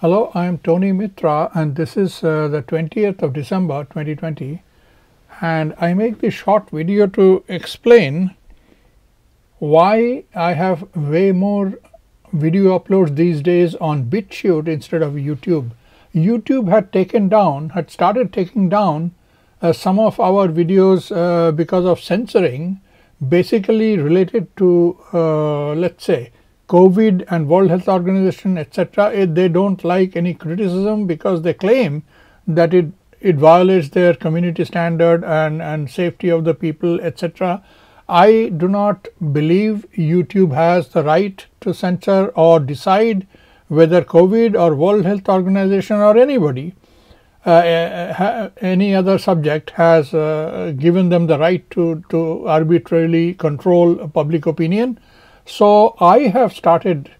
Hello, I am Tony Mitra and this is uh, the 20th of December 2020 and I make this short video to explain why I have way more video uploads these days on BitChute instead of YouTube. YouTube had taken down, had started taking down uh, some of our videos uh, because of censoring basically related to uh, let's say COVID and World Health Organization, etc., eh, they don't like any criticism because they claim that it it violates their community standard and and safety of the people, etc. I do not believe YouTube has the right to censor or decide whether COVID or World Health Organization or anybody, uh, eh, eh, any other subject has uh, given them the right to, to arbitrarily control public opinion. So I have started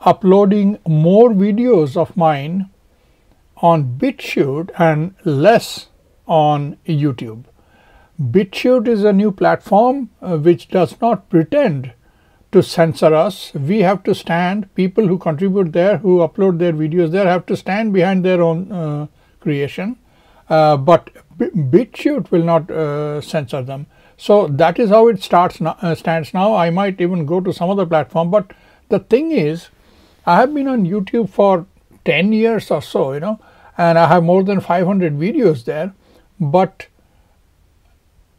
uploading more videos of mine on BitChute and less on YouTube. BitChute is a new platform uh, which does not pretend to censor us. We have to stand, people who contribute there, who upload their videos there, have to stand behind their own uh, creation. Uh, but BitChute will not uh, censor them. So that is how it starts uh, stands now. I might even go to some other platform, but the thing is, I have been on YouTube for 10 years or so, you know, and I have more than 500 videos there. But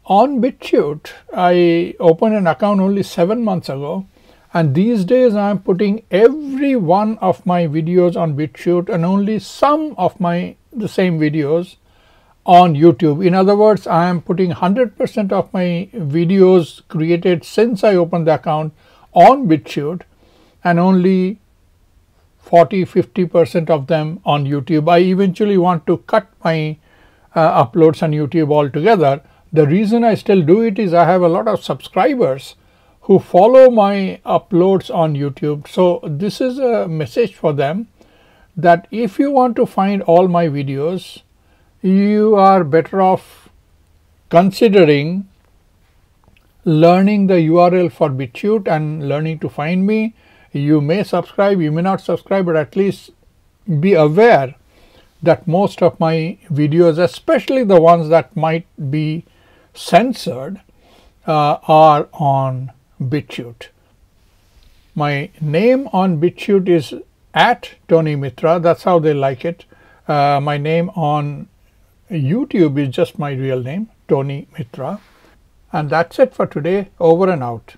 on BitChute, I opened an account only seven months ago. And these days I am putting every one of my videos on BitChute and only some of my the same videos on YouTube. In other words, I am putting 100% of my videos created since I opened the account on BitChute and only 40-50% of them on YouTube. I eventually want to cut my uh, uploads on YouTube altogether. The reason I still do it is I have a lot of subscribers who follow my uploads on YouTube. So this is a message for them that if you want to find all my videos, you are better off considering learning the URL for BitChute and learning to find me. You may subscribe, you may not subscribe, but at least be aware that most of my videos, especially the ones that might be censored, uh, are on BitChute. My name on BitChute is at Tony Mitra. That's how they like it. Uh, my name on YouTube is just my real name, Tony Mitra. And that's it for today. Over and out.